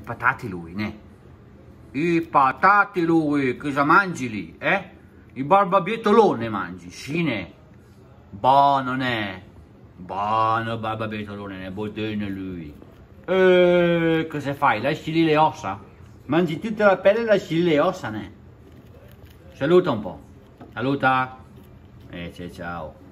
I patati lui, ne? I patati lui, cosa mangi lì, eh? Il barbabietolone mangi, sì, ne? Buono, ne? Buono barbabietolone, ne? Bodene lui. Eeeh, cosa fai? Lasci lì le ossa? Mangi tutta la pelle e lasci lì le ossa, ne? Saluta un po'. Saluta. E eh, ciao.